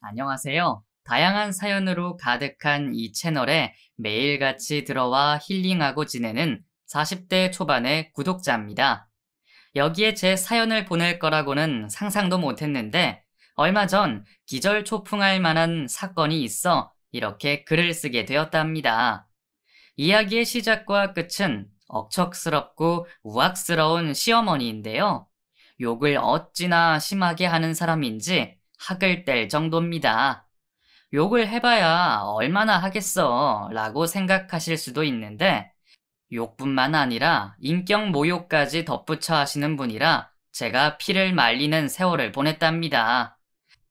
안녕하세요. 다양한 사연으로 가득한 이 채널에 매일같이 들어와 힐링하고 지내는 40대 초반의 구독자입니다. 여기에 제 사연을 보낼 거라고는 상상도 못했는데 얼마 전 기절초풍할 만한 사건이 있어 이렇게 글을 쓰게 되었답니다. 이야기의 시작과 끝은 억척스럽고 우악스러운 시어머니인데요. 욕을 어찌나 심하게 하는 사람인지 학을 뗄 정도입니다. 욕을 해봐야 얼마나 하겠어 라고 생각하실 수도 있는데 욕뿐만 아니라 인격 모욕까지 덧붙여 하시는 분이라 제가 피를 말리는 세월을 보냈답니다.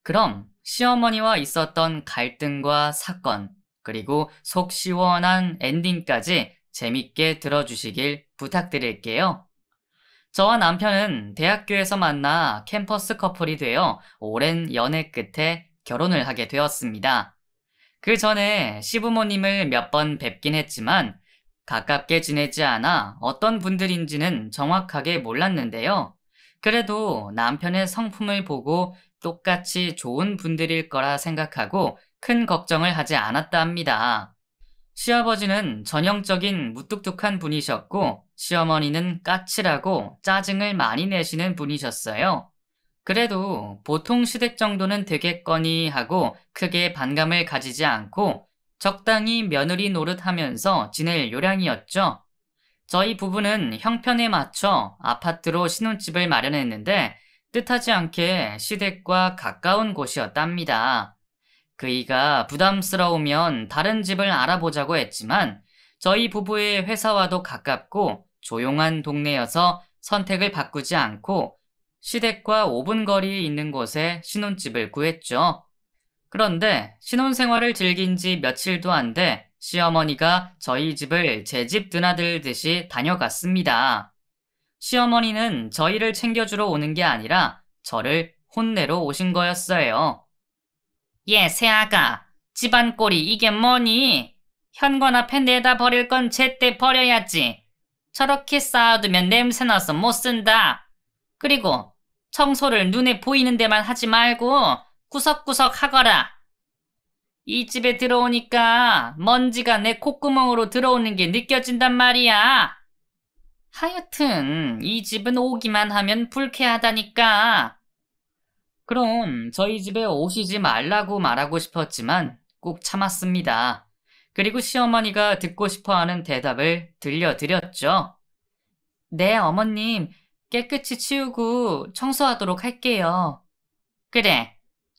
그럼 시어머니와 있었던 갈등과 사건 그리고 속 시원한 엔딩까지 재밌게 들어주시길 부탁드릴게요. 저와 남편은 대학교에서 만나 캠퍼스 커플이 되어 오랜 연애 끝에 결혼을 하게 되었습니다. 그 전에 시부모님을 몇 번 뵙긴 했지만 가깝게 지내지 않아 어떤 분들인지는 정확하게 몰랐는데요. 그래도 남편의 성품을 보고 똑같이 좋은 분들일 거라 생각하고 큰 걱정을 하지 않았다 합니다. 시아버지는 전형적인 무뚝뚝한 분이셨고 시어머니는 까칠하고 짜증을 많이 내시는 분이셨어요. 그래도 보통 시댁 정도는 되겠거니 하고 크게 반감을 가지지 않고 적당히 며느리 노릇하면서 지낼 요량이었죠. 저희 부부는 형편에 맞춰 아파트로 신혼집을 마련했는데 뜻하지 않게 시댁과 가까운 곳이었답니다. 그이가 부담스러우면 다른 집을 알아보자고 했지만 저희 부부의 회사와도 가깝고 조용한 동네여서 선택을 바꾸지 않고 시댁과 5분 거리에 있는 곳에 신혼집을 구했죠. 그런데 신혼생활을 즐긴 지 며칠도 안 돼 시어머니가 저희 집을 제 집 드나들듯이 다녀갔습니다. 시어머니는 저희를 챙겨주러 오는 게 아니라 저를 혼내러 오신 거였어요. 예, 새아가. 집안 꼴이 이게 뭐니? 현관 앞에 내다 버릴 건 제때 버려야지. 저렇게 쌓아두면 냄새나서 못 쓴다. 그리고 청소를 눈에 보이는 데만 하지 말고 구석구석 하거라. 이 집에 들어오니까 먼지가 내 콧구멍으로 들어오는 게 느껴진단 말이야. 하여튼 이 집은 오기만 하면 불쾌하다니까. 그럼 저희 집에 오시지 말라고 말하고 싶었지만 꼭 참았습니다. 그리고 시어머니가 듣고 싶어 하는 대답을 들려드렸죠. 네, 어머님. 깨끗이 치우고 청소하도록 할게요. 그래.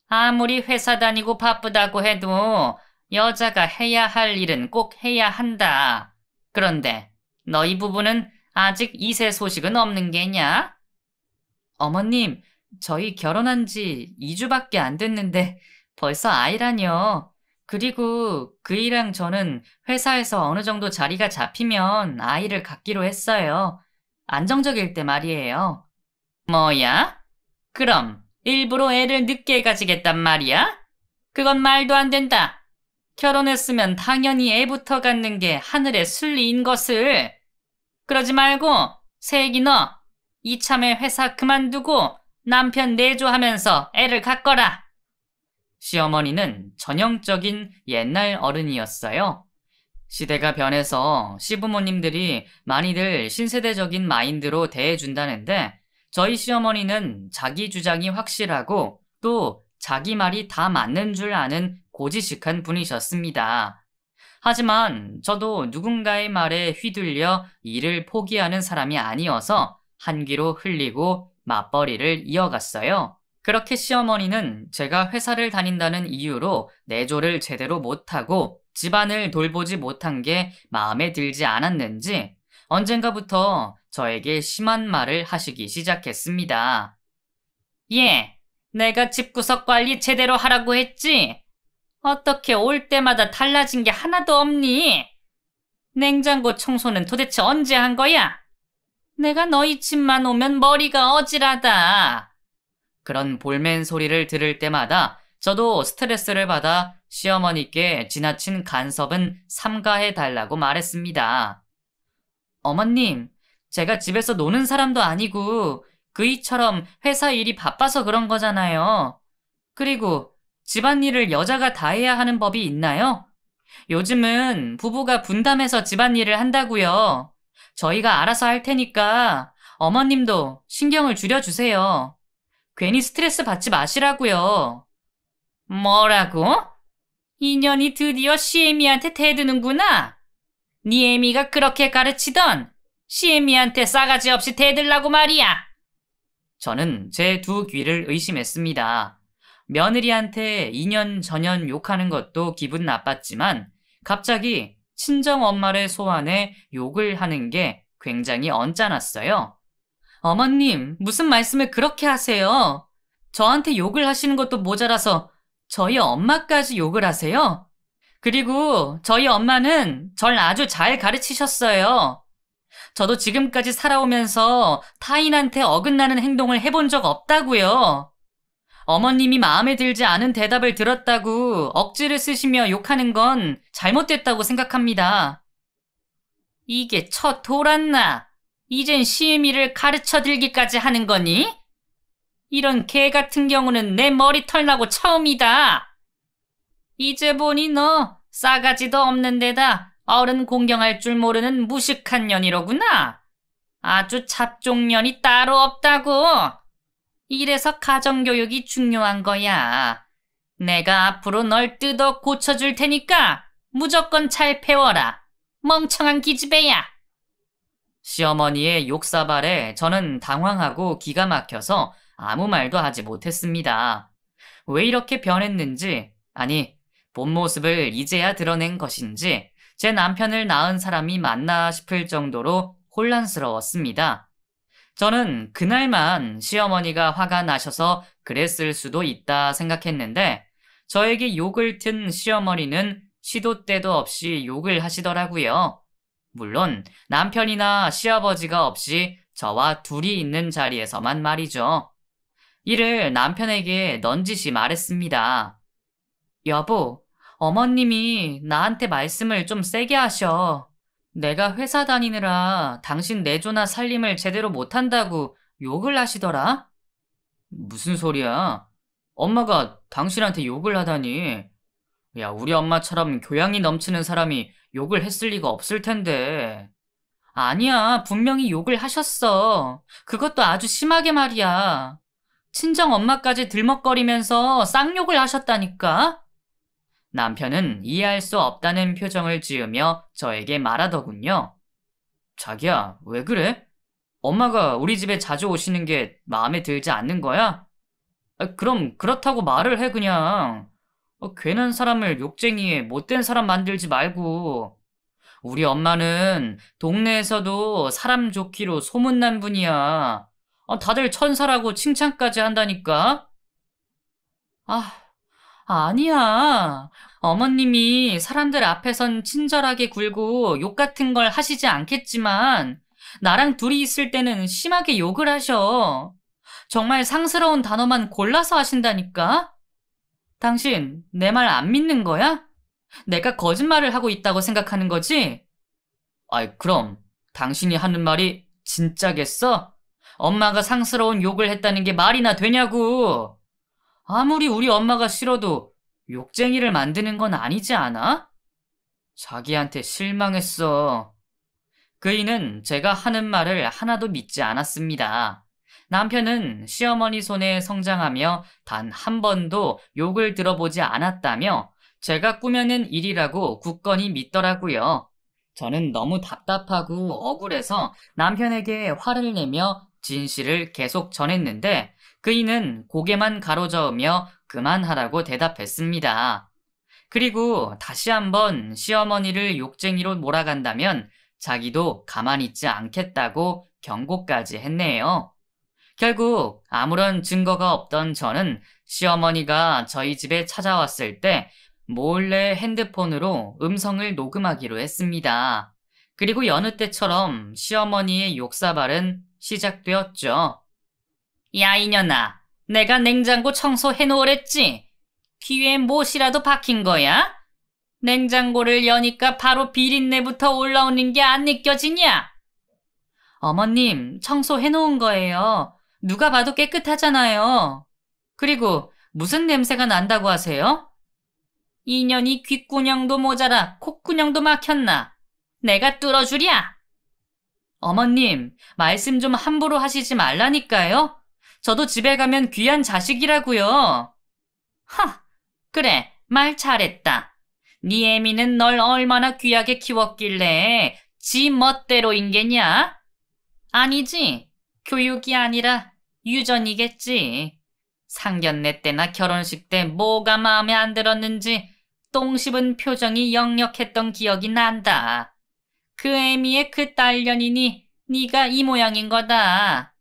아무리 회사 다니고 바쁘다고 해도 여자가 해야 할 일은 꼭 해야 한다. 그런데 너희 부부는 아직 이세 소식은 없는 게냐? 어머님, 저희 결혼한 지 2주밖에 안 됐는데 벌써 아이라뇨. 그리고 그이랑 저는 회사에서 어느 정도 자리가 잡히면 아이를 갖기로 했어요. 안정적일 때 말이에요. 뭐야? 그럼 일부러 애를 늦게 가지겠단 말이야? 그건 말도 안 된다. 결혼했으면 당연히 애부터 갖는 게 하늘의 순리인 것을. 그러지 말고 세기 너 이참에 회사 그만두고 남편 내조하면서 애를 갖거라. 시어머니는 전형적인 옛날 어른이었어요. 시대가 변해서 시부모님들이 많이들 신세대적인 마인드로 대해준다는데 저희 시어머니는 자기 주장이 확실하고 또 자기 말이 다 맞는 줄 아는 고지식한 분이셨습니다. 하지만 저도 누군가의 말에 휘둘려 일을 포기하는 사람이 아니어서 한귀로 흘리고 맞벌이를 이어갔어요. 그렇게 시어머니는 제가 회사를 다닌다는 이유로 내조를 제대로 못하고 집안을 돌보지 못한 게 마음에 들지 않았는지 언젠가부터 저에게 심한 말을 하시기 시작했습니다. 예, 내가 집구석 관리 제대로 하라고 했지? 어떻게 올 때마다 달라진 게 하나도 없니? 냉장고 청소는 도대체 언제 한 거야? 내가 너희 집만 오면 머리가 어질하다. 그런 볼멘 소리를 들을 때마다 저도 스트레스를 받아 시어머니께 지나친 간섭은 삼가해 달라고 말했습니다. 어머님, 제가 집에서 노는 사람도 아니고 그이처럼 회사 일이 바빠서 그런 거잖아요. 그리고 집안일을 여자가 다 해야 하는 법이 있나요? 요즘은 부부가 분담해서 집안일을 한다고요. 저희가 알아서 할 테니까 어머님도 신경을 줄여주세요. 괜히 스트레스 받지 마시라고요. 뭐라고? 인연이 드디어 시애미한테 대드는구나. 니 애미가 그렇게 가르치던 시애미한테 싸가지 없이 대들라고 말이야. 저는 제 두 귀를 의심했습니다. 며느리한테 2년 전연 욕하는 것도 기분 나빴지만 갑자기 친정 엄마를 소환해 욕을 하는 게 굉장히 언짢았어요. 어머님, 무슨 말씀을 그렇게 하세요? 저한테 욕을 하시는 것도 모자라서 저희 엄마까지 욕을 하세요? 그리고 저희 엄마는 절 아주 잘 가르치셨어요. 저도 지금까지 살아오면서 타인한테 어긋나는 행동을 해본 적 없다고요. 어머님이 마음에 들지 않은 대답을 들었다고 억지를 쓰시며 욕하는 건 잘못됐다고 생각합니다. 이게 첫 돌았나? 이젠 시애미를 가르쳐 들기까지 하는 거니? 이런 개 같은 경우는 내 머리털 나고 처음이다. 이제 보니 너 싸가지도 없는 데다 어른 공경할 줄 모르는 무식한 년이로구나. 아주 잡종년이 따로 없다고. 이래서 가정교육이 중요한 거야. 내가 앞으로 널 뜯어 고쳐줄 테니까 무조건 잘 배워라. 멍청한 기집애야. 시어머니의 욕사발에 저는 당황하고 기가 막혀서 아무 말도 하지 못했습니다. 왜 이렇게 변했는지, 아니, 본 모습을 이제야 드러낸 것인지, 제 남편을 낳은 사람이 맞나 싶을 정도로 혼란스러웠습니다. 저는 그날만 시어머니가 화가 나셔서 그랬을 수도 있다 생각했는데 저에게 욕을 튼 시어머니는 시도 때도 없이 욕을 하시더라고요. 물론 남편이나 시아버지가 없이 저와 둘이 있는 자리에서만 말이죠. 이를 남편에게 넌지시 말했습니다. 여보, 어머님이 나한테 말씀을 좀 세게 하셔. 내가 회사 다니느라 당신 내조나 살림을 제대로 못한다고 욕을 하시더라? 무슨 소리야? 엄마가 당신한테 욕을 하다니. 야, 우리 엄마처럼 교양이 넘치는 사람이 욕을 했을 리가 없을 텐데. 아니야, 분명히 욕을 하셨어. 그것도 아주 심하게 말이야. 친정 엄마까지 들먹거리면서 쌍욕을 하셨다니까? 남편은 이해할 수 없다는 표정을 지으며 저에게 말하더군요. 자기야, 왜 그래? 엄마가 우리 집에 자주 오시는 게 마음에 들지 않는 거야? 아, 그럼 그렇다고 말을 해 그냥. 어, 괜한 사람을 욕쟁이에 못된 사람 만들지 말고. 우리 엄마는 동네에서도 사람 좋기로 소문난 분이야. 어, 다들 천사라고 칭찬까지 한다니까. 아, 아, 아니야. 어머님이 사람들 앞에선 친절하게 굴고 욕 같은 걸 하시지 않겠지만 나랑 둘이 있을 때는 심하게 욕을 하셔. 정말 상스러운 단어만 골라서 하신다니까? 당신, 내 말 안 믿는 거야? 내가 거짓말을 하고 있다고 생각하는 거지? 아이, 그럼, 당신이 하는 말이 진짜겠어? 엄마가 상스러운 욕을 했다는 게 말이나 되냐고! 아무리 우리 엄마가 싫어도 욕쟁이를 만드는 건 아니지 않아? 자기한테 실망했어. 그이는 제가 하는 말을 하나도 믿지 않았습니다. 남편은 시어머니 손에 성장하며 단 한 번도 욕을 들어보지 않았다며 제가 꾸며낸 일이라고 굳건히 믿더라고요. 저는 너무 답답하고 억울해서 남편에게 화를 내며 진실을 계속 전했는데 그이는 고개만 가로저으며 그만하라고 대답했습니다. 그리고 다시 한번 시어머니를 욕쟁이로 몰아간다면 자기도 가만히 있지 않겠다고 경고까지 했네요. 결국 아무런 증거가 없던 저는 시어머니가 저희 집에 찾아왔을 때 몰래 핸드폰으로 음성을 녹음하기로 했습니다. 그리고 여느 때처럼 시어머니의 욕사발은 시작되었죠. 야, 이년아. 내가 냉장고 청소해놓으랬지? 귀에 못이라도 박힌 거야? 냉장고를 여니까 바로 비린내부터 올라오는 게 안 느껴지냐? 어머님, 청소해놓은 거예요. 누가 봐도 깨끗하잖아요. 그리고 무슨 냄새가 난다고 하세요? 이년이 귓구녕도 모자라 콧구녕도 막혔나? 내가 뚫어주랴? 어머님, 말씀 좀 함부로 하시지 말라니까요? 저도 집에 가면 귀한 자식이라고요. 하, 그래, 말 잘했다. 네 애미는 널 얼마나 귀하게 키웠길래 지 멋대로인 게냐? 아니지, 교육이 아니라 유전이겠지. 상견례 때나 결혼식 때 뭐가 마음에 안 들었는지 똥 씹은 표정이 역력했던 기억이 난다. 그 애미의 그 딸년이니 네가 이 모양인 거다.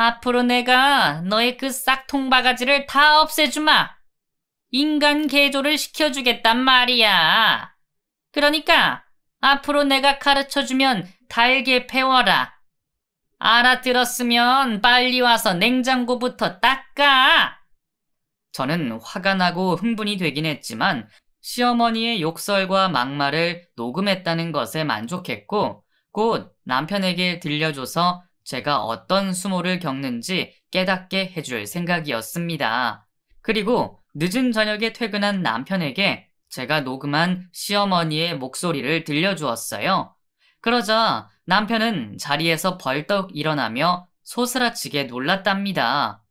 앞으로 내가 너의 그 싹통 바가지를 다 없애주마. 인간 개조를 시켜주겠단 말이야. 그러니까 앞으로 내가 가르쳐주면 달게 패워라. 알아들었으면 빨리 와서 냉장고부터 닦아. 저는 화가 나고 흥분이 되긴 했지만 시어머니의 욕설과 막말을 녹음했다는 것에 만족했고 곧 남편에게 들려줘서 제가 어떤 수모를 겪는지 깨닫게 해줄 생각이었습니다. 그리고 늦은 저녁에 퇴근한 남편에게 제가 녹음한 시어머니의 목소리를 들려주었어요. 그러자 남편은 자리에서 벌떡 일어나며 소스라치게 놀랐답니다.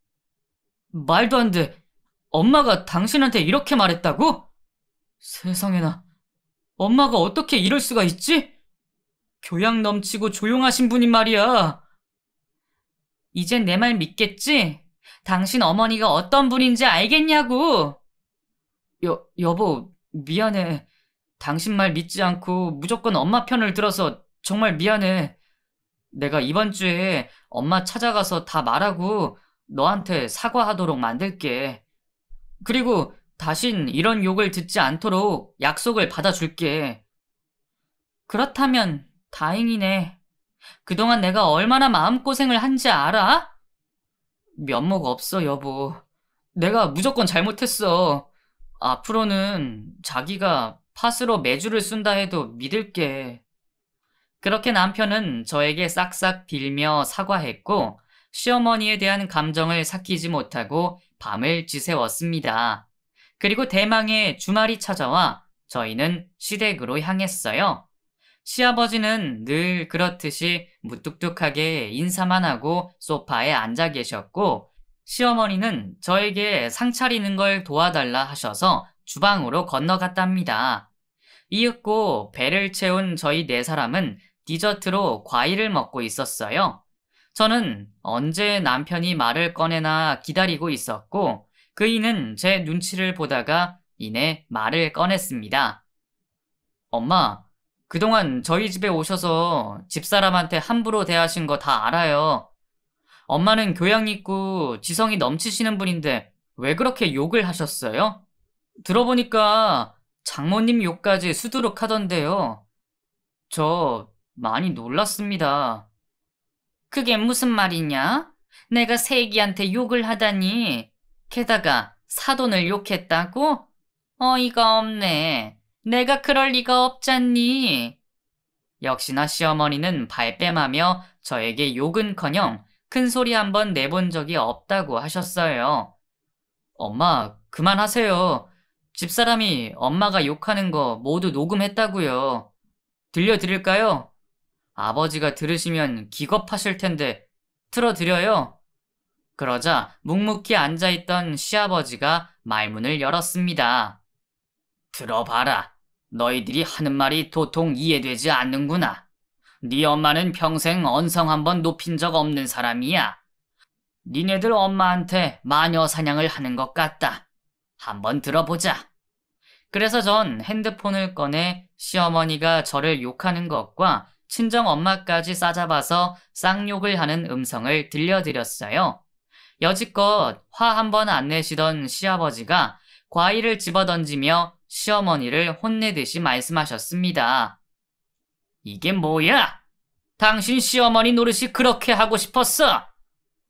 말도 안 돼. 엄마가 당신한테 이렇게 말했다고? 세상에나. 엄마가 어떻게 이럴 수가 있지? 교양 넘치고 조용하신 분이 말이야. 이젠 내 말 믿겠지? 당신 어머니가 어떤 분인지 알겠냐고! 여, 여보, 미안해. 당신 말 믿지 않고 무조건 엄마 편을 들어서 정말 미안해. 내가 이번 주에 엄마 찾아가서 다 말하고 너한테 사과하도록 만들게. 그리고 다신 이런 욕을 듣지 않도록 약속을 받아줄게. 그렇다면 다행이네. 그동안 내가 얼마나 마음고생을 한지 알아? 면목 없어, 여보. 내가 무조건 잘못했어. 앞으로는 자기가 팥으로 매주를 쓴다 해도 믿을게. 그렇게 남편은 저에게 싹싹 빌며 사과했고, 시어머니에 대한 감정을 삭히지 못하고 밤을 지새웠습니다. 그리고 대망의 주말이 찾아와 저희는 시댁으로 향했어요. 시아버지는 늘 그렇듯이 무뚝뚝하게 인사만 하고 소파에 앉아 계셨고 시어머니는 저에게 상 차리는 걸 도와달라 하셔서 주방으로 건너갔답니다. 이윽고 배를 채운 저희 네 사람은 디저트로 과일을 먹고 있었어요. 저는 언제 남편이 말을 꺼내나 기다리고 있었고 그이는 제 눈치를 보다가 이내 말을 꺼냈습니다. 엄마, 그동안 저희 집에 오셔서 집사람한테 함부로 대하신 거 다 알아요. 엄마는 교양 있고 지성이 넘치시는 분인데 왜 그렇게 욕을 하셨어요? 들어보니까 장모님 욕까지 수두룩 하던데요. 저 많이 놀랐습니다. 그게 무슨 말이냐? 내가 세기한테 욕을 하다니. 게다가 사돈을 욕했다고? 어이가 없네. 내가 그럴 리가 없잖니. 역시나 시어머니는 발뺌하며 저에게 욕은커녕 큰 소리 한번 내본 적이 없다고 하셨어요. 엄마, 그만하세요. 집사람이 엄마가 욕하는 거 모두 녹음했다고요. 들려드릴까요? 아버지가 들으시면 기겁하실 텐데 틀어드려요. 그러자 묵묵히 앉아있던 시아버지가 말문을 열었습니다. 들어봐라. 너희들이 하는 말이 도통 이해되지 않는구나. 네 엄마는 평생 언성 한번 높인 적 없는 사람이야. 니네들 엄마한테 마녀 사냥을 하는 것 같다. 한번 들어보자. 그래서 전 핸드폰을 꺼내 시어머니가 저를 욕하는 것과 친정 엄마까지 싸잡아서 쌍욕을 하는 음성을 들려드렸어요. 여지껏 화 한번 안 내시던 시아버지가 과일을 집어던지며 시어머니를 혼내듯이 말씀하셨습니다. 이게 뭐야? 당신 시어머니 노릇이 그렇게 하고 싶었어?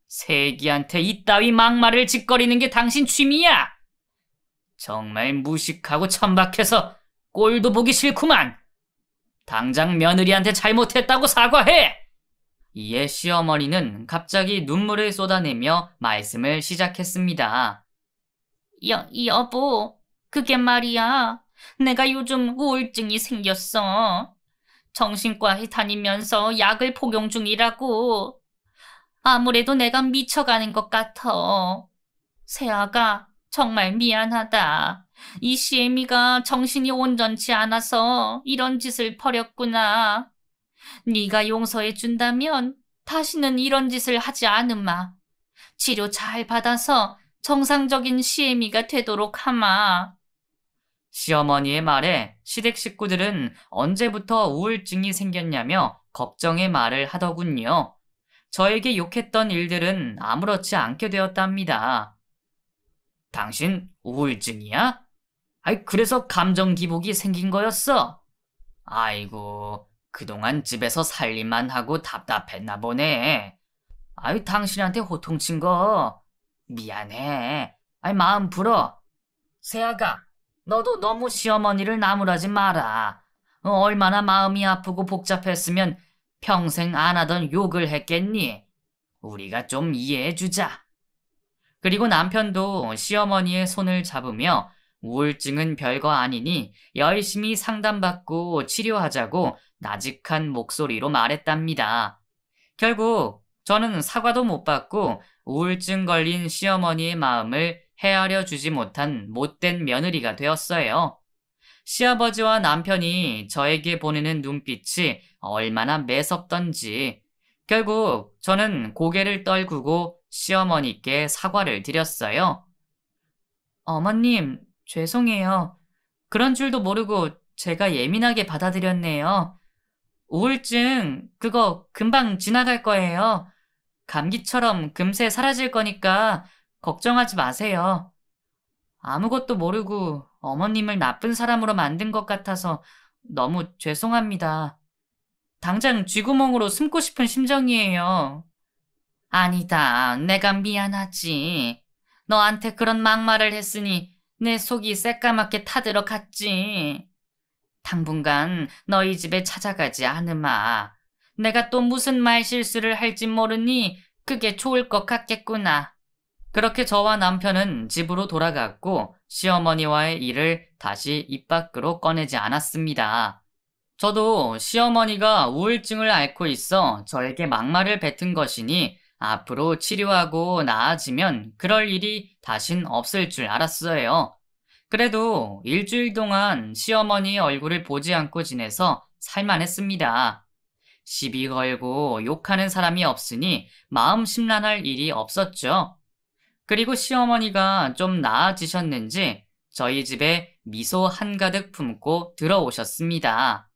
세기한테 이따위 막말을 짓거리는 게 당신 취미야? 정말 무식하고 천박해서 꼴도 보기 싫구만. 당장 며느리한테 잘못했다고 사과해! 이에 시어머니는 갑자기 눈물을 쏟아내며 말씀을 시작했습니다. 여, 여보, 그게 말이야. 내가 요즘 우울증이 생겼어. 정신과에 다니면서 약을 복용 중이라고. 아무래도 내가 미쳐가는 것 같아. 세아가 정말 미안하다. 이 시애미가 정신이 온전치 않아서 이런 짓을 벌였구나. 네가 용서해 준다면 다시는 이런 짓을 하지 않으마. 치료 잘 받아서 정상적인 시애미가 되도록 하마. 시어머니의 말에 시댁 식구들은 언제부터 우울증이 생겼냐며 걱정의 말을 하더군요. 저에게 욕했던 일들은 아무렇지 않게 되었답니다. 당신 우울증이야? 아이, 그래서 감정 기복이 생긴 거였어? 아이고, 그동안 집에서 살림만 하고 답답했나 보네. 아이, 당신한테 호통친 거. 미안해. 아이, 마음 풀어 세아가, 너도 너무 시어머니를 나무라지 마라. 어, 얼마나 마음이 아프고 복잡했으면 평생 안 하던 욕을 했겠니? 우리가 좀 이해해 주자. 그리고 남편도 시어머니의 손을 잡으며 우울증은 별거 아니니 열심히 상담받고 치료하자고 나직한 목소리로 말했답니다. 결국 저는 사과도 못 받고 우울증 걸린 시어머니의 마음을 헤아려 주지 못한 못된 며느리가 되었어요. 시아버지와 남편이 저에게 보내는 눈빛이 얼마나 매섭던지 결국 저는 고개를 떨구고 시어머니께 사과를 드렸어요. 어머님, 죄송해요. 그런 줄도 모르고 제가 예민하게 받아들였네요. 우울증, 그거 금방 지나갈 거예요. 감기처럼 금세 사라질 거니까 걱정하지 마세요. 아무것도 모르고 어머님을 나쁜 사람으로 만든 것 같아서 너무 죄송합니다. 당장 쥐구멍으로 숨고 싶은 심정이에요. 아니다. 내가 미안하지. 너한테 그런 막말을 했으니 내 속이 새까맣게 타들어 갔지. 당분간 너희 집에 찾아가지 않으마. 내가 또 무슨 말 실수를 할지 모르니 그게 좋을 것 같겠구나. 그렇게 저와 남편은 집으로 돌아갔고 시어머니와의 일을 다시 입 밖으로 꺼내지 않았습니다. 저도 시어머니가 우울증을 앓고 있어 저에게 막말을 뱉은 것이니 앞으로 치료하고 나아지면 그럴 일이 다신 없을 줄 알았어요. 그래도 일주일 동안 시어머니의 얼굴을 보지 않고 지내서 살만했습니다. 시비 걸고 욕하는 사람이 없으니 마음 심란할 일이 없었죠. 그리고 시어머니가 좀 나아지셨는지 저희 집에 미소 한가득 품고 들어오셨습니다.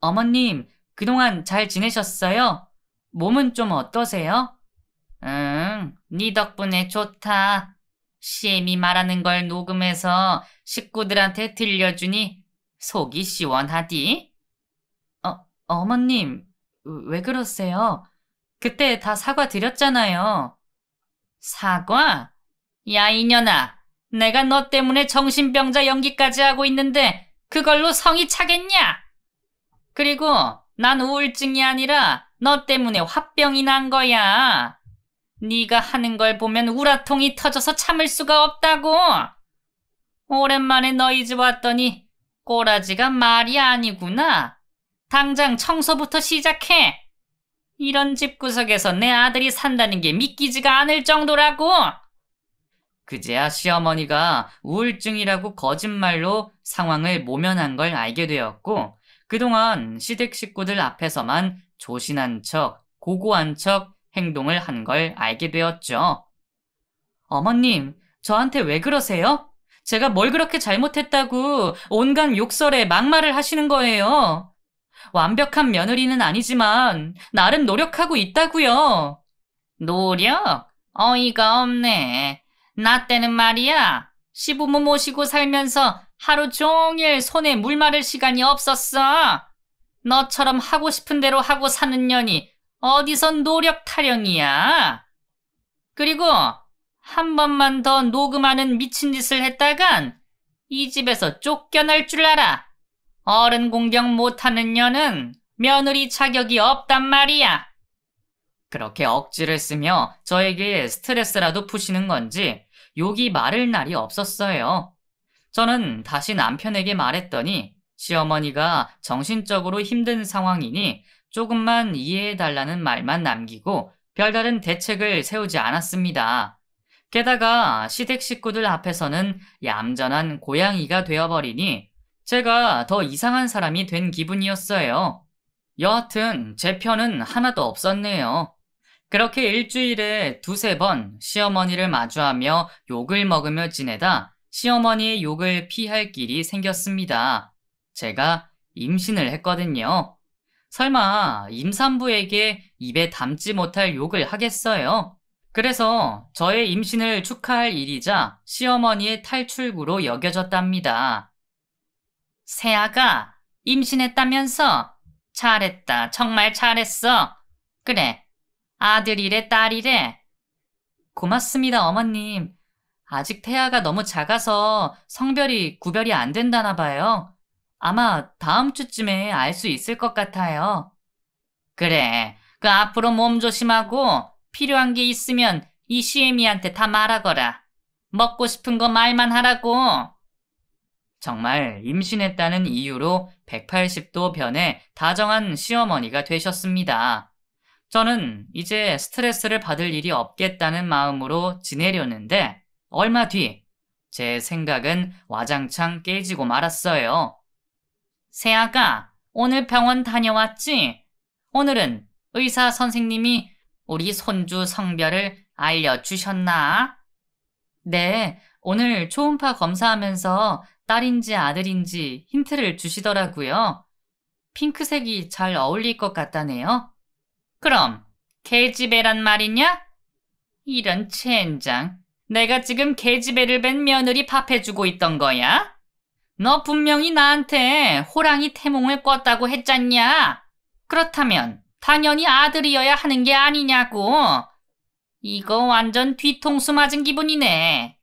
어머님, 그동안 잘 지내셨어요? 몸은 좀 어떠세요? 응, 네 덕분에 좋다. 시엠이 말하는 걸 녹음해서 식구들한테 들려주니 속이 시원하디. 어, 어머님, 왜 그러세요? 그때 다 사과드렸잖아요. 사과? 야, 이년아. 내가 너 때문에 정신병자 연기까지 하고 있는데 그걸로 성이 차겠냐? 그리고 난 우울증이 아니라 너 때문에 화병이 난 거야. 네가 하는 걸 보면 우라통이 터져서 참을 수가 없다고. 오랜만에 너희 집 왔더니 꼬라지가 말이 아니구나. 당장 청소부터 시작해. 이런 집구석에서 내 아들이 산다는 게 믿기지가 않을 정도라고! 그제야 시어머니가 우울증이라고 거짓말로 상황을 모면한 걸 알게 되었고, 그동안 시댁 식구들 앞에서만 조신한 척, 고고한 척 행동을 한 걸 알게 되었죠. 어머님, 저한테 왜 그러세요? 제가 뭘 그렇게 잘못했다고 온갖 욕설에 막말을 하시는 거예요. 완벽한 며느리는 아니지만 나름 노력하고 있다고요. 노력? 어이가 없네. 나 때는 말이야. 시부모 모시고 살면서 하루 종일 손에 물 마를 시간이 없었어. 너처럼 하고 싶은 대로 하고 사는 년이 어디선 노력 타령이야. 그리고 한 번만 더 녹음하는 미친 짓을 했다간 이 집에서 쫓겨날 줄 알아. 어른 공경 못하는 년은 며느리 자격이 없단 말이야. 그렇게 억지를 쓰며 저에게 스트레스라도 푸시는 건지 욕이 마를 날이 없었어요. 저는 다시 남편에게 말했더니 시어머니가 정신적으로 힘든 상황이니 조금만 이해해달라는 말만 남기고 별다른 대책을 세우지 않았습니다. 게다가 시댁 식구들 앞에서는 얌전한 고양이가 되어버리니 제가 더 이상한 사람이 된 기분이었어요. 여하튼 제 편은 하나도 없었네요. 그렇게 일주일에 두세 번 시어머니를 마주하며 욕을 먹으며 지내다 시어머니의 욕을 피할 길이 생겼습니다. 제가 임신을 했거든요. 설마 임산부에게 입에 담지 못할 욕을 하겠어요? 그래서 저의 임신을 축하할 일이자 시어머니의 탈출구로 여겨졌답니다. 세아가 임신했다면서? 잘했다. 정말 잘했어. 그래. 아들이래 딸이래. 고맙습니다 어머님. 아직 태아가 너무 작아서 성별이 구별이 안 된다나 봐요. 아마 다음 주쯤에 알 수 있을 것 같아요. 그래. 그 앞으로 몸 조심하고 필요한 게 있으면 이시애미한테 다 말하거라. 먹고 싶은 거 말만 하라고. 정말 임신했다는 이유로 180도 변해 다정한 시어머니가 되셨습니다. 저는 이제 스트레스를 받을 일이 없겠다는 마음으로 지내려는데 얼마 뒤 제 생각은 와장창 깨지고 말았어요. 새아가 오늘 병원 다녀왔지? 오늘은 의사 선생님이 우리 손주 성별을 알려주셨나? 네, 오늘 초음파 검사하면서 딸인지 아들인지 힌트를 주시더라고요. 핑크색이 잘 어울릴 것 같다네요. 그럼 개지배란 말이냐? 이런 첸장. 내가 지금 개지배를뵌 며느리 밥해주고 있던 거야? 너 분명히 나한테 호랑이 태몽을 꿨다고 했잖냐? 그렇다면 당연히 아들이어야 하는 게 아니냐고. 이거 완전 뒤통수 맞은 기분이네.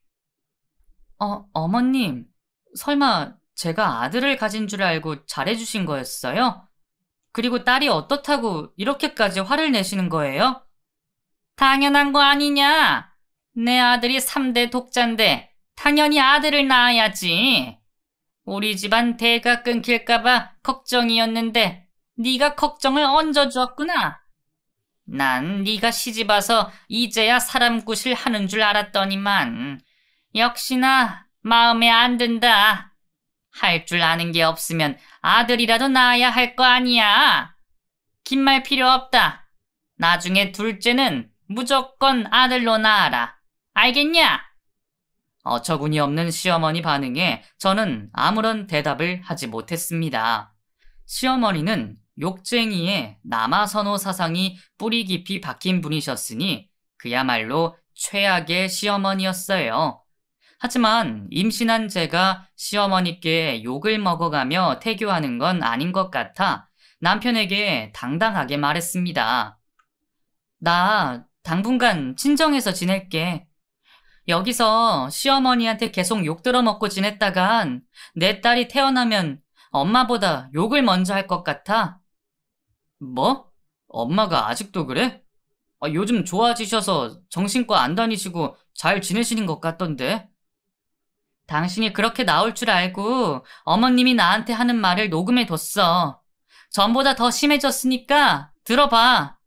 어, 어머님. 설마 제가 아들을 가진 줄 알고 잘해주신 거였어요? 그리고 딸이 어떻다고 이렇게까지 화를 내시는 거예요? 당연한 거 아니냐? 내 아들이 3대 독자인데 당연히 아들을 낳아야지. 우리 집안 대가 끊길까봐 걱정이었는데 네가 걱정을 얹어주었구나. 난 네가 시집와서 이제야 사람 구실 하는 줄 알았더니만 역시나 마음에 안 든다. 할 줄 아는 게 없으면 아들이라도 낳아야 할 거 아니야. 긴 말 필요 없다. 나중에 둘째는 무조건 아들로 낳아라. 알겠냐? 어처구니 없는 시어머니 반응에 저는 아무런 대답을 하지 못했습니다. 시어머니는 욕쟁이의 남아선호 사상이 뿌리 깊이 박힌 분이셨으니 그야말로 최악의 시어머니였어요. 하지만 임신한 제가 시어머니께 욕을 먹어가며 태교하는 건 아닌 것 같아 남편에게 당당하게 말했습니다. 나 당분간 친정에서 지낼게. 여기서 시어머니한테 계속 욕 들어먹고 지냈다간 내 딸이 태어나면 엄마보다 욕을 먼저 할 것 같아. 뭐? 엄마가 아직도 그래? 아, 요즘 좋아지셔서 정신과 안 다니시고 잘 지내시는 것 같던데. 당신이 그렇게 나올 줄 알고 어머님이 나한테 하는 말을 녹음해뒀어. 전보다 더 심해졌으니까 들어봐.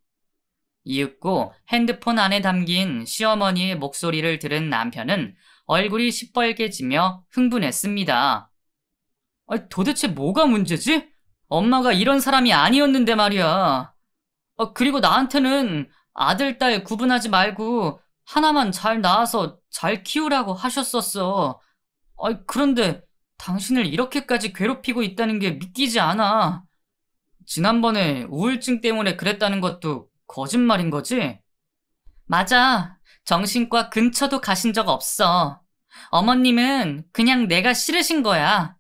이윽고 핸드폰 안에 담긴 시어머니의 목소리를 들은 남편은 얼굴이 시뻘개지며 흥분했습니다. 아니, 도대체 뭐가 문제지? 엄마가 이런 사람이 아니었는데 말이야. 아, 그리고 나한테는 아들, 딸 구분하지 말고 하나만 잘 낳아서 잘 키우라고 하셨었어. 아이, 그런데 당신을 이렇게까지 괴롭히고 있다는 게 믿기지 않아. 지난번에 우울증 때문에 그랬다는 것도 거짓말인 거지? 맞아. 정신과 근처도 가신 적 없어. 어머님은 그냥 내가 싫으신 거야.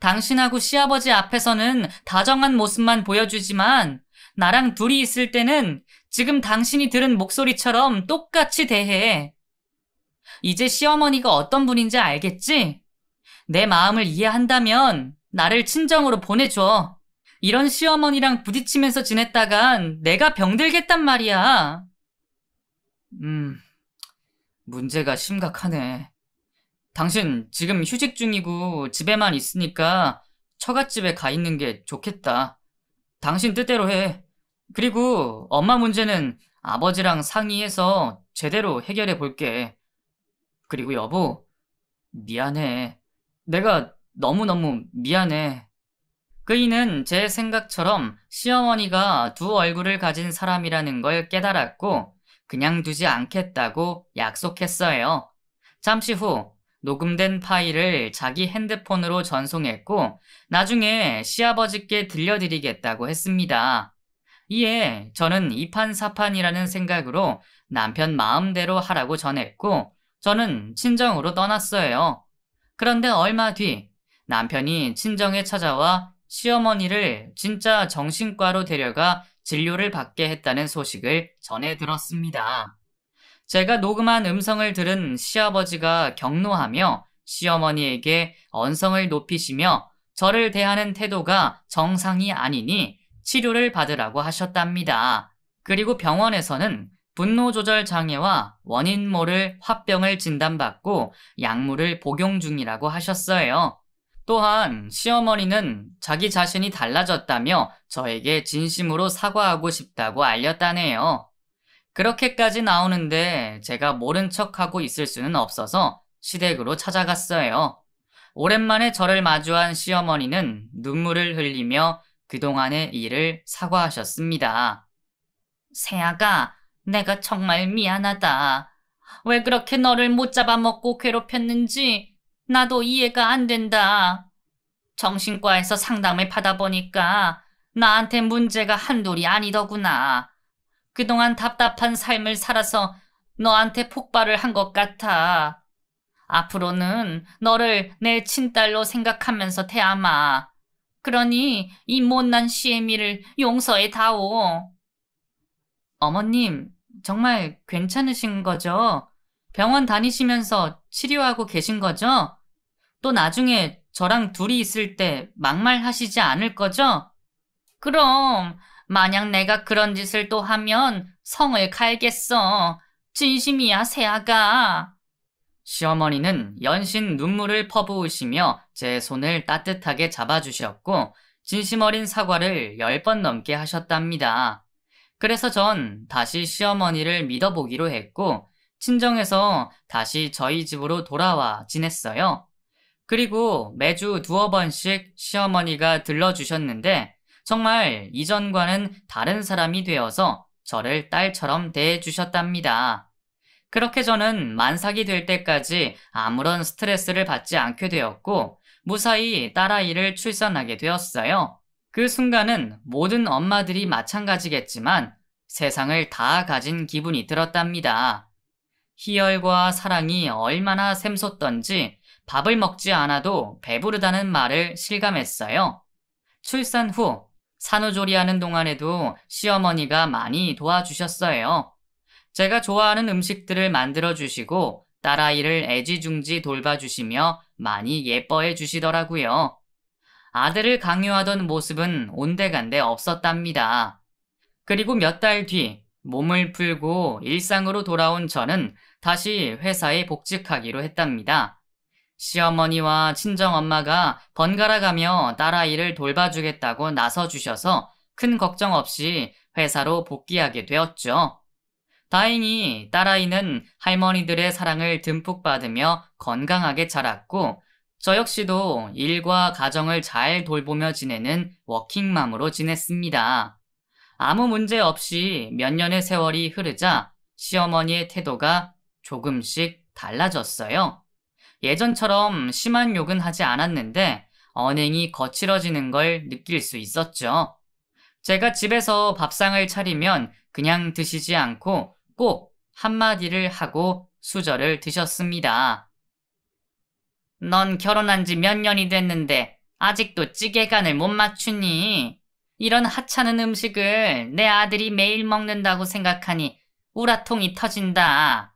당신하고 시아버지 앞에서는 다정한 모습만 보여주지만 나랑 둘이 있을 때는 지금 당신이 들은 목소리처럼 똑같이 대해. 이제 시어머니가 어떤 분인지 알겠지? 내 마음을 이해한다면 나를 친정으로 보내줘. 이런 시어머니랑 부딪히면서 지냈다간 내가 병들겠단 말이야. 음, 문제가 심각하네. 당신 지금 휴직 중이고 집에만 있으니까 처갓집에 가 있는 게 좋겠다. 당신 뜻대로 해. 그리고 엄마 문제는 아버지랑 상의해서 제대로 해결해 볼게. 그리고 여보, 미안해. 내가 너무너무 미안해. 그이는 제 생각처럼 시어머니가 두 얼굴을 가진 사람이라는 걸 깨달았고 그냥 두지 않겠다고 약속했어요. 잠시 후 녹음된 파일을 자기 핸드폰으로 전송했고 나중에 시아버지께 들려드리겠다고 했습니다. 이에 저는 이판사판이라는 생각으로 남편 마음대로 하라고 전했고 저는 친정으로 떠났어요. 그런데 얼마 뒤 남편이 친정에 찾아와 시어머니를 진짜 정신과로 데려가 진료를 받게 했다는 소식을 전해 들었습니다. 제가 녹음한 음성을 들은 시아버지가 격노하며 시어머니에게 언성을 높이시며 저를 대하는 태도가 정상이 아니니 치료를 받으라고 하셨답니다. 그리고 병원에서는 분노 조절 장애와 원인 모를 화병을 진단받고 약물을 복용 중이라고 하셨어요. 또한 시어머니는 자기 자신이 달라졌다며 저에게 진심으로 사과하고 싶다고 알렸다네요. 그렇게까지 나오는데 제가 모른 척하고 있을 수는 없어서 시댁으로 찾아갔어요. 오랜만에 저를 마주한 시어머니는 눈물을 흘리며 그동안의 일을 사과하셨습니다. 세아가 내가 정말 미안하다. 왜 그렇게 너를 못 잡아먹고 괴롭혔는지 나도 이해가 안 된다. 정신과에서 상담을 받아보니까 나한테 문제가 한둘이 아니더구나. 그동안 답답한 삶을 살아서 너한테 폭발을 한 것 같아. 앞으로는 너를 내 친딸로 생각하면서 태아마. 그러니 이 못난 시애미를 용서해 다오. 어머님, 정말 괜찮으신 거죠? 병원 다니시면서 치료하고 계신 거죠? 또 나중에 저랑 둘이 있을 때 막말 하시지 않을 거죠? 그럼, 만약 내가 그런 짓을 또 하면 성을 갈겠어. 진심이야, 세아가. 시어머니는 연신 눈물을 퍼부으시며 제 손을 따뜻하게 잡아주셨고, 진심 어린 사과를 열 번 넘게 하셨답니다. 그래서 전 다시 시어머니를 믿어보기로 했고 친정에서 다시 저희 집으로 돌아와 지냈어요. 그리고 매주 두어 번씩 시어머니가 들러주셨는데 정말 이전과는 다른 사람이 되어서 저를 딸처럼 대해주셨답니다. 그렇게 저는 만삭이 될 때까지 아무런 스트레스를 받지 않게 되었고 무사히 딸아이를 출산하게 되었어요. 그 순간은 모든 엄마들이 마찬가지겠지만 세상을 다 가진 기분이 들었답니다. 희열과 사랑이 얼마나 샘솟던지 밥을 먹지 않아도 배부르다는 말을 실감했어요. 출산 후 산후조리하는 동안에도 시어머니가 많이 도와주셨어요. 제가 좋아하는 음식들을 만들어주시고 딸아이를 애지중지 돌봐주시며 많이 예뻐해 주시더라고요. 아들을 강요하던 모습은 온데간데 없었답니다. 그리고 몇 달 뒤 몸을 풀고 일상으로 돌아온 저는 다시 회사에 복직하기로 했답니다. 시어머니와 친정엄마가 번갈아 가며 딸아이를 돌봐주겠다고 나서주셔서 큰 걱정 없이 회사로 복귀하게 되었죠. 다행히 딸아이는 할머니들의 사랑을 듬뿍 받으며 건강하게 자랐고 저 역시도 일과 가정을 잘 돌보며 지내는 워킹맘으로 지냈습니다. 아무 문제 없이 몇 년의 세월이 흐르자 시어머니의 태도가 조금씩 달라졌어요. 예전처럼 심한 욕은 하지 않았는데 언행이 거칠어지는 걸 느낄 수 있었죠. 제가 집에서 밥상을 차리면 그냥 드시지 않고 꼭 한마디를 하고 수저를 드셨습니다. 넌 결혼한 지 몇 년이 됐는데 아직도 찌개간을 못 맞추니? 이런 하찮은 음식을 내 아들이 매일 먹는다고 생각하니 우라통이 터진다.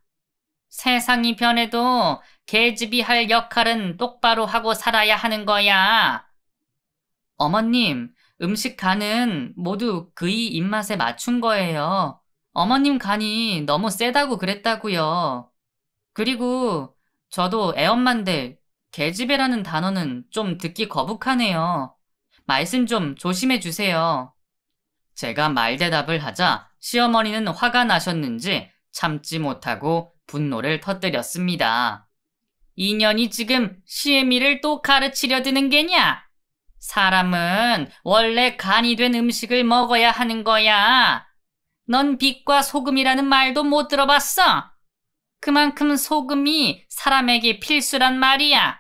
세상이 변해도 계집이 할 역할은 똑바로 하고 살아야 하는 거야. 어머님, 음식 간은 모두 그이 입맛에 맞춘 거예요. 어머님 간이 너무 세다고 그랬다고요. 그리고 저도 애엄만데 계집애라는 단어는 좀 듣기 거북하네요. 말씀 좀 조심해 주세요. 제가 말대답을 하자 시어머니는 화가 나셨는지 참지 못하고 분노를 터뜨렸습니다. 이년이 지금 시애미를 또 가르치려 드는 게냐? 사람은 원래 간이 된 음식을 먹어야 하는 거야. 넌 빛과 소금이라는 말도 못 들어봤어? 그만큼 소금이 사람에게 필수란 말이야.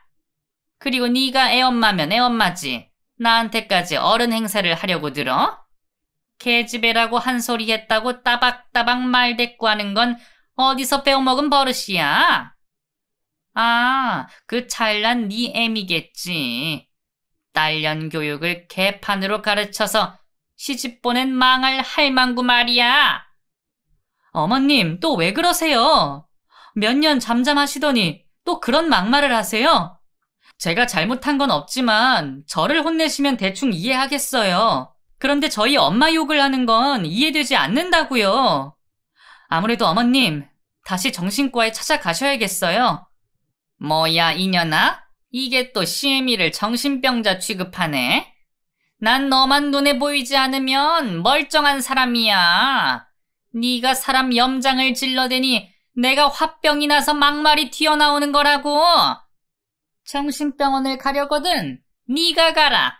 그리고 네가 애엄마면 애엄마지. 나한테까지 어른 행세를 하려고 들어? 개집애라고 한 소리 했다고 따박따박 말대꾸하는 건 어디서 빼어먹은 버릇이야? 아, 그 찰난 네 애미겠지. 딸년 교육을 개판으로 가르쳐서 시집보낸 망할 할망구 말이야. 어머님, 또 왜 그러세요? 몇 년 잠잠하시더니 또 그런 막말을 하세요? 제가 잘못한 건 없지만 저를 혼내시면 대충 이해하겠어요. 그런데 저희 엄마 욕을 하는 건 이해되지 않는다고요. 아무래도 어머님, 다시 정신과에 찾아가셔야겠어요. 뭐야, 이년아? 이게 또시에미를 정신병자 취급하네? 난 너만 눈에 보이지 않으면 멀쩡한 사람이야. 네가 사람 염장을 질러대니 내가 화병이 나서 막말이 튀어나오는 거라고. 정신병원을 가려거든 네가 가라.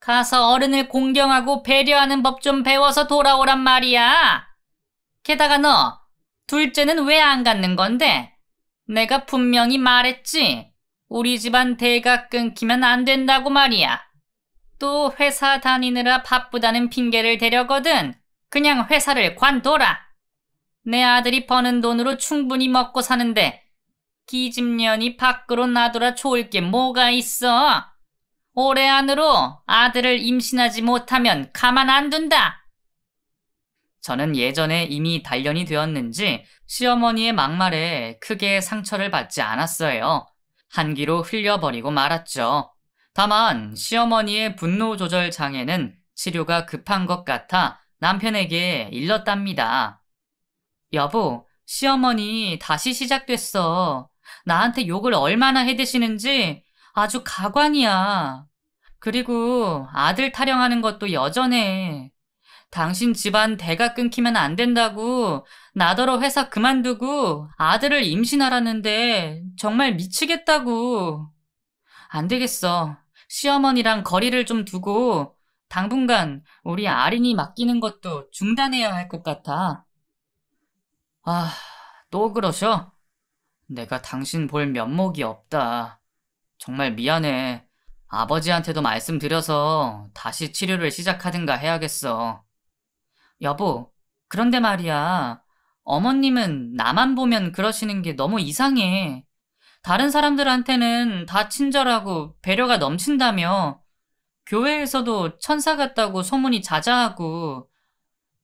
가서 어른을 공경하고 배려하는 법 좀 배워서 돌아오란 말이야. 게다가 너 둘째는 왜안 갖는 건데? 내가 분명히 말했지. 우리 집안 대가 끊기면 안 된다고 말이야. 또 회사 다니느라 바쁘다는 핑계를 대려거든. 그냥 회사를 관둬라. 내 아들이 버는 돈으로 충분히 먹고 사는데 기집년이 밖으로 나돌아 좋을 게 뭐가 있어? 올해 안으로 아들을 임신하지 못하면 가만 안 둔다. 저는 예전에 이미 단련이 되었는지 시어머니의 막말에 크게 상처를 받지 않았어요. 한기로 흘려버리고 말았죠. 다만 시어머니의 분노 조절 장애는 치료가 급한 것 같아 남편에게 일렀답니다. 여보, 시어머니 다시 시작됐어. 나한테 욕을 얼마나 해대시는지 아주 가관이야. 그리고 아들 타령하는 것도 여전해. 당신 집안 대가 끊기면 안 된다고 나더러 회사 그만두고 아들을 임신하라는데 정말 미치겠다고. 안 되겠어. 시어머니랑 거리를 좀 두고 당분간 우리 아린이 맡기는 것도 중단해야 할 것 같아. 아, 또 그러셔? 내가 당신 볼 면목이 없다. 정말 미안해. 아버지한테도 말씀드려서 다시 치료를 시작하든가 해야겠어. 여보, 그런데 말이야. 어머님은 나만 보면 그러시는 게 너무 이상해. 다른 사람들한테는 다 친절하고 배려가 넘친다며 교회에서도 천사 같다고 소문이 자자하고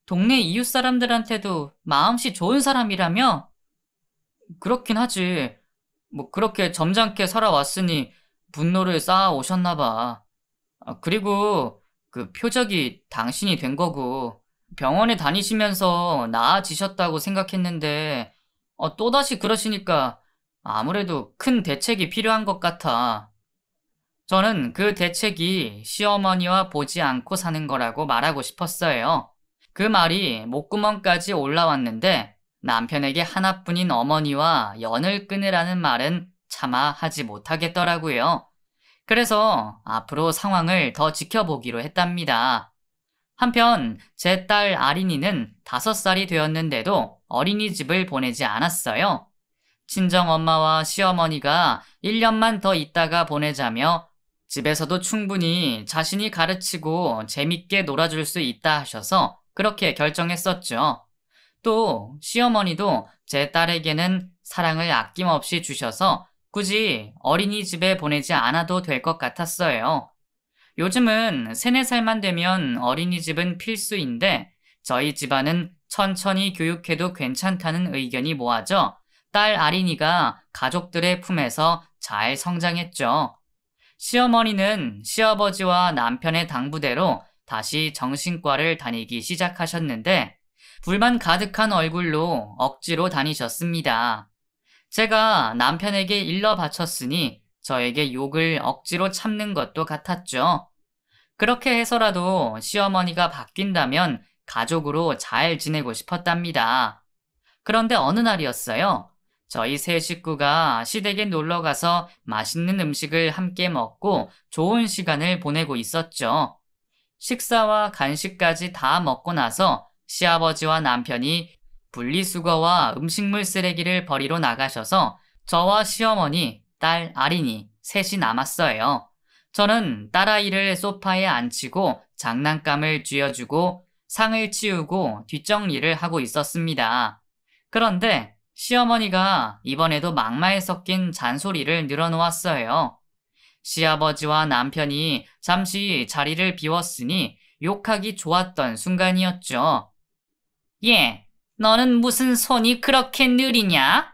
동네 이웃 사람들한테도 마음씨 좋은 사람이라며 그렇긴 하지. 뭐 그렇게 점잖게 살아왔으니 분노를 쌓아 오셨나 봐. 아, 그리고 그 표적이 당신이 된 거고 병원에 다니시면서 나아지셨다고 생각했는데 어, 또다시 그러시니까 아무래도 큰 대책이 필요한 것 같아. 저는 그 대책이 시어머니와 보지 않고 사는 거라고 말하고 싶었어요. 그 말이 목구멍까지 올라왔는데 남편에게 하나뿐인 어머니와 연을 끊으라는 말은 차마 하지 못하겠더라고요. 그래서 앞으로 상황을 더 지켜보기로 했답니다. 한편 제 딸 아린이는 5살이 되었는데도 어린이집을 보내지 않았어요. 친정 엄마와 시어머니가 1년만 더 있다가 보내자며 집에서도 충분히 자신이 가르치고 재밌게 놀아줄 수 있다 하셔서 그렇게 결정했었죠. 또 시어머니도 제 딸에게는 사랑을 아낌없이 주셔서 굳이 어린이집에 보내지 않아도 될 것 같았어요. 요즘은 3, 4살만 되면 어린이집은 필수인데 저희 집안은 천천히 교육해도 괜찮다는 의견이 모아져 딸 아린이가 가족들의 품에서 잘 성장했죠. 시어머니는 시아버지와 남편의 당부대로 다시 정신과를 다니기 시작하셨는데 불만 가득한 얼굴로 억지로 다니셨습니다. 제가 남편에게 일러 바쳤으니 저에게 욕을 억지로 참는 것도 같았죠. 그렇게 해서라도 시어머니가 바뀐다면 가족으로 잘 지내고 싶었답니다. 그런데 어느 날이었어요. 저희 세 식구가 시댁에 놀러 가서 맛있는 음식을 함께 먹고 좋은 시간을 보내고 있었죠. 식사와 간식까지 다 먹고 나서 시아버지와 남편이 분리수거와 음식물 쓰레기를 버리러 나가셔서 저와 시어머니, 딸 아린이 셋이 남았어요. 저는 딸아이를 소파에 앉히고 장난감을 쥐어주고 상을 치우고 뒷정리를 하고 있었습니다. 그런데 시어머니가 이번에도 막말 섞인 잔소리를 늘어놓았어요. 시아버지와 남편이 잠시 자리를 비웠으니 욕하기 좋았던 순간이었죠. 예, 너는 무슨 손이 그렇게 느리냐?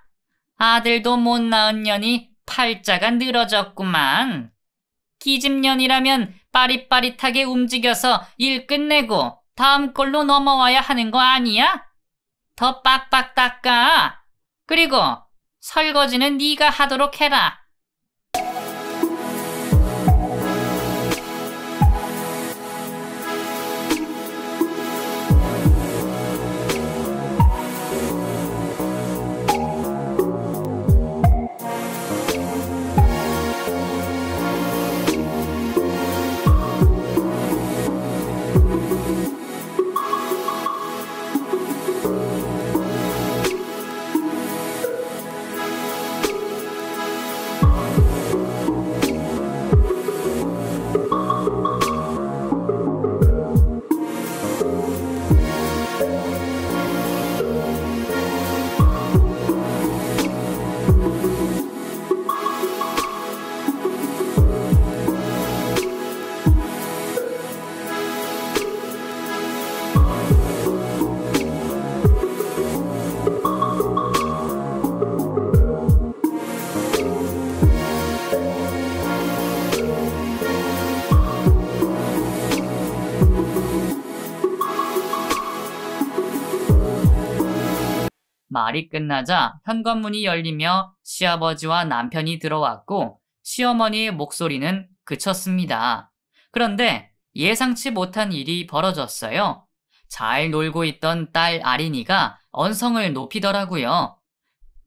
아들도 못 낳은 년이 팔자가 늘어졌구만. 기집년이라면 빠릿빠릿하게 움직여서 일 끝내고 다음 걸로 넘어와야 하는 거 아니야? 더 빡빡 닦아. 그리고 설거지는 네가 하도록 해라. 말이 끝나자 현관문이 열리며 시아버지와 남편이 들어왔고 시어머니의 목소리는 그쳤습니다. 그런데 예상치 못한 일이 벌어졌어요. 잘 놀고 있던 딸 아린이가 언성을 높이더라고요.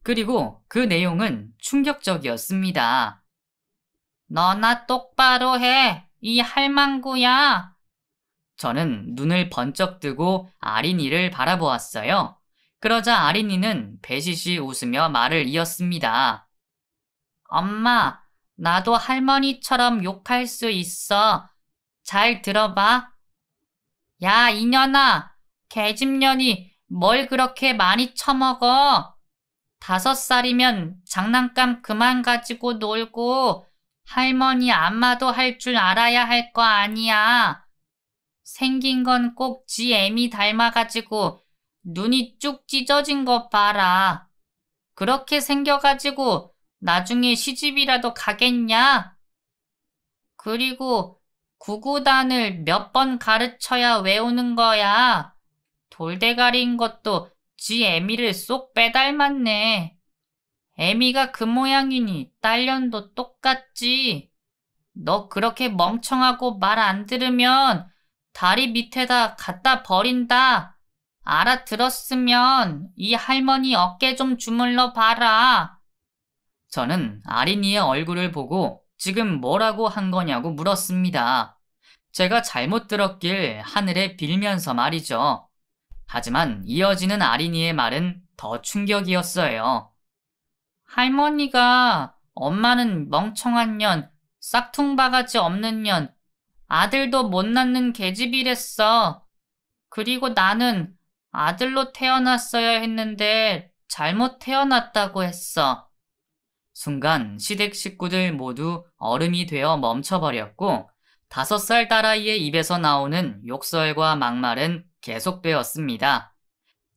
그리고 그 내용은 충격적이었습니다. 너나 똑바로 해! 이 할망구야! 저는 눈을 번쩍 뜨고 아린이를 바라보았어요. 그러자 아린이는 배시시 웃으며 말을 이었습니다. 엄마, 나도 할머니처럼 욕할 수 있어. 잘 들어봐. 야, 이년아! 개집년이 뭘 그렇게 많이 처먹어? 다섯 살이면 장난감 그만 가지고 놀고 할머니 안마도 할 줄 알아야 할 거 아니야. 생긴 건 꼭 지 애미 닮아가지고 눈이 쭉 찢어진 것 봐라. 그렇게 생겨가지고 나중에 시집이라도 가겠냐? 그리고 구구단을 몇 번 가르쳐야 외우는 거야. 돌대가리인 것도 지 애미를 쏙 빼닮았네. 애미가 그 모양이니 딸년도 똑같지. 너 그렇게 멍청하고 말 안 들으면 다리 밑에다 갖다 버린다. 알아들었으면 이 할머니 어깨 좀 주물러 봐라. 저는 아린이의 얼굴을 보고 지금 뭐라고 한 거냐고 물었습니다. 제가 잘못 들었길 하늘에 빌면서 말이죠. 하지만 이어지는 아린이의 말은 더 충격이었어요. 할머니가 엄마는 멍청한 년, 싹퉁바가지 없는 년, 아들도 못 낳는 계집이랬어. 그리고 나는 아들로 태어났어야 했는데 잘못 태어났다고 했어. 순간 시댁 식구들 모두 얼음이 되어 멈춰버렸고 다섯 살 딸아이의 입에서 나오는 욕설과 막말은 계속되었습니다.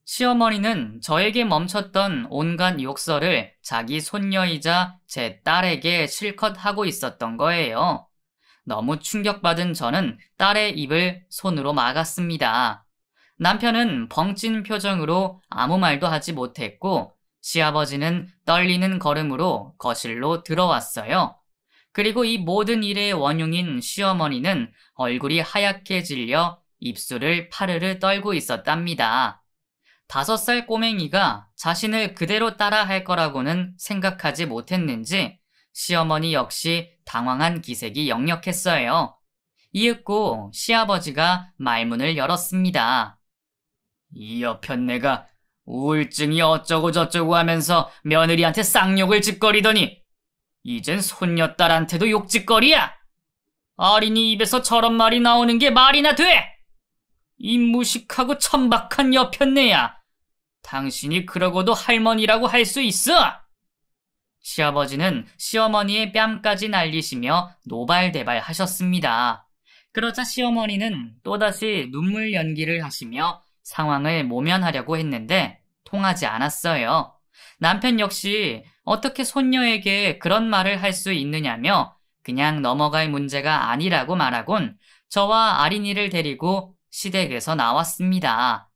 시어머니는 저에게 멈췄던 온갖 욕설을 자기 손녀이자 제 딸에게 실컷 하고 있었던 거예요. 너무 충격받은 저는 딸의 입을 손으로 막았습니다. 남편은 벙찐 표정으로 아무 말도 하지 못했고 시아버지는 떨리는 걸음으로 거실로 들어왔어요. 그리고 이 모든 일의 원흉인 시어머니는 얼굴이 하얗게 질려 입술을 파르르 떨고 있었답니다. 다섯 살 꼬맹이가 자신을 그대로 따라 할 거라고는 생각하지 못했는지 시어머니 역시 당황한 기색이 역력했어요. 이윽고 시아버지가 말문을 열었습니다. 이 여편네가 우울증이 어쩌고 저쩌고 하면서 며느리한테 쌍욕을 짓거리더니 이젠 손녀딸한테도 욕짓거리야. 어린이 입에서 저런 말이 나오는 게 말이나 돼! 이 무식하고 천박한 여편네야. 당신이 그러고도 할머니라고 할 수 있어! 시아버지는 시어머니의 뺨까지 날리시며 노발대발 하셨습니다. 그러자 시어머니는 또다시 눈물 연기를 하시며 상황을 모면하려고 했는데 통하지 않았어요. 남편 역시 어떻게 손녀에게 그런 말을 할 수 있느냐며 그냥 넘어갈 문제가 아니라고 말하곤 저와 아린이를 데리고 시댁에서 나왔습니다.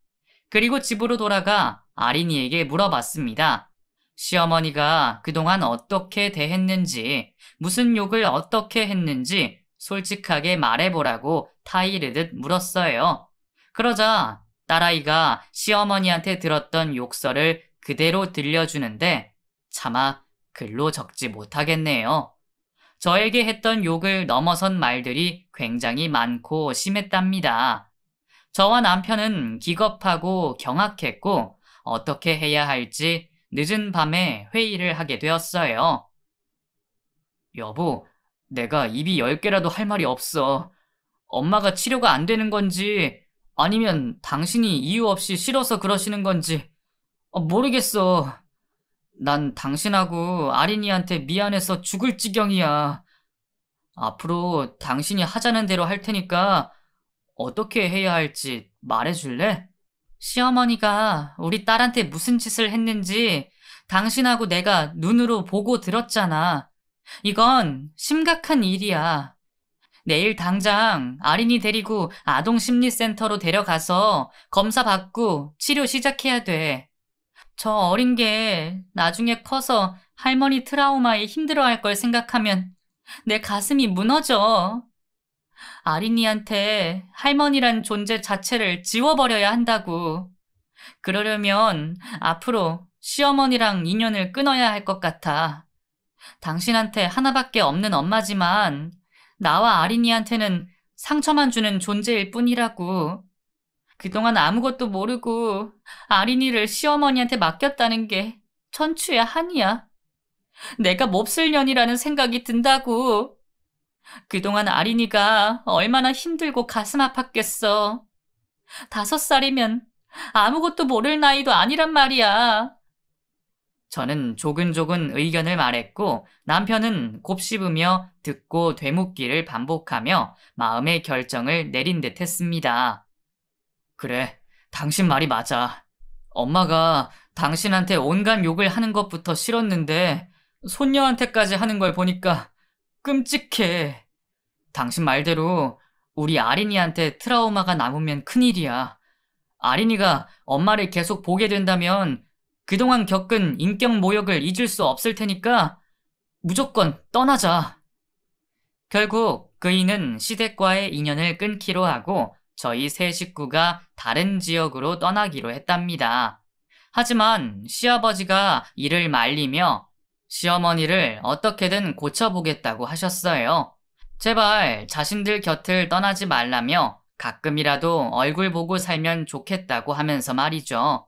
그리고 집으로 돌아가 아린이에게 물어봤습니다. 시어머니가 그동안 어떻게 대했는지, 무슨 욕을 어떻게 했는지 솔직하게 말해보라고 타이르듯 물었어요. 그러자 딸아이가 시어머니한테 들었던 욕설을 그대로 들려주는데 차마 글로 적지 못하겠네요. 저에게 했던 욕을 넘어선 말들이 굉장히 많고 심했답니다. 저와 남편은 기겁하고 경악했고 어떻게 해야 할지 늦은 밤에 회의를 하게 되었어요. 여보, 내가 입이 열 개라도 할 말이 없어. 엄마가 치료가 안 되는 건지 아니면 당신이 이유 없이 싫어서 그러시는 건지 어, 모르겠어. 난 당신하고 아린이한테 미안해서 죽을 지경이야. 앞으로 당신이 하자는 대로 할 테니까 어떻게 해야 할지 말해줄래? 시어머니가 우리 딸한테 무슨 짓을 했는지 당신하고 내가 눈으로 보고 들었잖아. 이건 심각한 일이야. 내일 당장 아린이 데리고 아동심리센터로 데려가서 검사 받고 치료 시작해야 돼. 저 어린 게 나중에 커서 할머니 트라우마에 힘들어 할걸 생각하면 내 가슴이 무너져. 아린이한테 할머니란 존재 자체를 지워버려야 한다고. 그러려면 앞으로 시어머니랑 인연을 끊어야 할 것 같아. 당신한테 하나밖에 없는 엄마지만 나와 아린이한테는 상처만 주는 존재일 뿐이라고. 그동안 아무것도 모르고 아린이를 시어머니한테 맡겼다는 게 천추의 한이야. 내가 몹쓸 년이라는 생각이 든다고. 그동안 아린이가 얼마나 힘들고 가슴 아팠겠어. 다섯 살이면 아무것도 모를 나이도 아니란 말이야. 저는 조근조근 의견을 말했고 남편은 곱씹으며 듣고 되묻기를 반복하며 마음의 결정을 내린 듯 했습니다. 그래, 당신 말이 맞아. 엄마가 당신한테 온갖 욕을 하는 것부터 싫었는데 손녀한테까지 하는 걸 보니까 끔찍해. 당신 말대로 우리 아린이한테 트라우마가 남으면 큰일이야. 아린이가 엄마를 계속 보게 된다면 그동안 겪은 인격 모욕을 잊을 수 없을 테니까 무조건 떠나자. 결국 그이는 시댁과의 인연을 끊기로 하고 저희 세 식구가 다른 지역으로 떠나기로 했답니다. 하지만 시아버지가 이를 말리며 시어머니를 어떻게든 고쳐보겠다고 하셨어요. 제발 자신들 곁을 떠나지 말라며 가끔이라도 얼굴 보고 살면 좋겠다고 하면서 말이죠.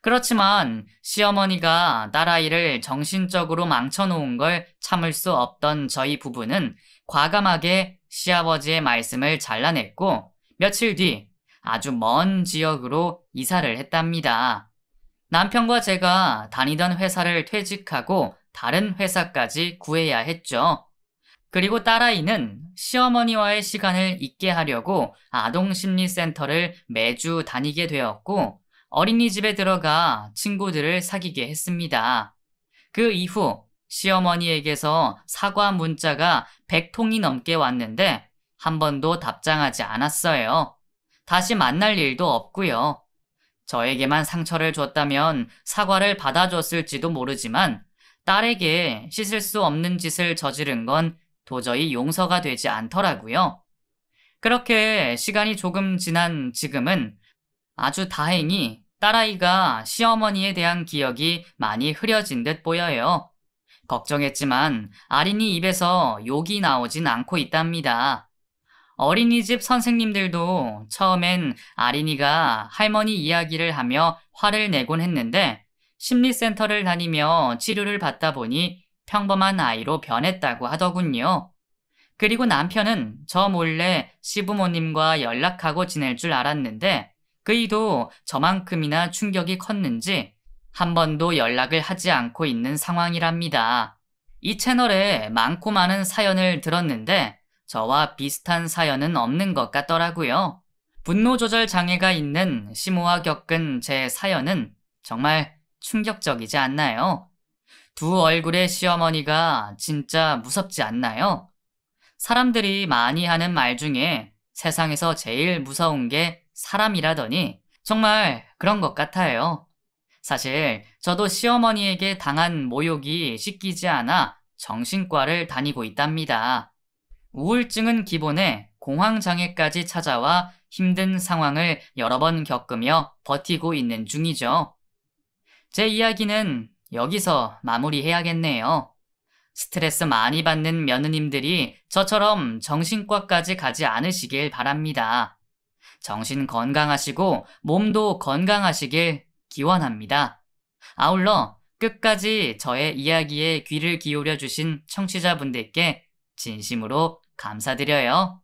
그렇지만 시어머니가 딸아이를 정신적으로 망쳐놓은 걸 참을 수 없던 저희 부부는 과감하게 시아버지의 말씀을 잘라냈고 며칠 뒤 아주 먼 지역으로 이사를 했답니다. 남편과 제가 다니던 회사를 퇴직하고 다른 회사까지 구해야 했죠. 그리고 딸아이는 시어머니와의 시간을 잊게 하려고 아동심리센터를 매주 다니게 되었고 어린이집에 들어가 친구들을 사귀게 했습니다. 그 이후 시어머니에게서 사과 문자가 100통이 넘게 왔는데 한 번도 답장하지 않았어요. 다시 만날 일도 없고요. 저에게만 상처를 줬다면 사과를 받아줬을지도 모르지만 딸에게 씻을 수 없는 짓을 저지른 건 도저히 용서가 되지 않더라고요. 그렇게 시간이 조금 지난 지금은 아주 다행히 딸아이가 시어머니에 대한 기억이 많이 흐려진 듯 보여요. 걱정했지만 아린이 입에서 욕이 나오진 않고 있답니다. 어린이집 선생님들도 처음엔 아린이가 할머니 이야기를 하며 화를 내곤 했는데 심리센터를 다니며 치료를 받다 보니 평범한 아이로 변했다고 하더군요. 그리고 남편은 저 몰래 시부모님과 연락하고 지낼 줄 알았는데 그이도 저만큼이나 충격이 컸는지 한 번도 연락을 하지 않고 있는 상황이랍니다. 이 채널에 많고 많은 사연을 들었는데 저와 비슷한 사연은 없는 것 같더라고요. 분노 조절 장애가 있는 심모와 겪은 제 사연은 정말 충격적이지 않나요? 두 얼굴의 시어머니가 진짜 무섭지 않나요? 사람들이 많이 하는 말 중에 세상에서 제일 무서운 게 사람이라더니 정말 그런 것 같아요. 사실 저도 시어머니에게 당한 모욕이 씻기지 않아 정신과를 다니고 있답니다. 우울증은 기본에 공황장애까지 찾아와 힘든 상황을 여러 번 겪으며 버티고 있는 중이죠. 제 이야기는 여기서 마무리해야겠네요. 스트레스 많이 받는 며느님들이 저처럼 정신과까지 가지 않으시길 바랍니다. 정신 건강하시고 몸도 건강하시길 기원합니다. 아울러 끝까지 저의 이야기에 귀를 기울여 주신 청취자분들께 진심으로 감사드려요.